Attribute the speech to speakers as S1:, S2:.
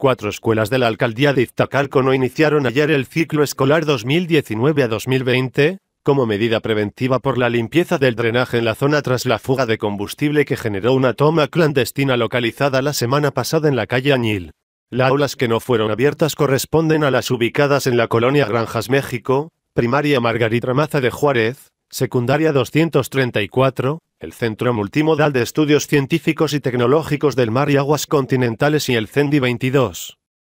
S1: Cuatro escuelas de la alcaldía de Iztacalco iniciaron ayer el ciclo escolar 2019 a 2020, como medida preventiva por la limpieza del drenaje en la zona tras la fuga de combustible que generó una toma clandestina localizada la semana pasada en la calle Añil. Las aulas que no fueron abiertas corresponden a las ubicadas en la colonia Granjas México, primaria Margarita Maza de Juárez, secundaria 234, el Centro Multimodal de Estudios Científicos y Tecnológicos del Mar y Aguas Continentales y el CENDI 22.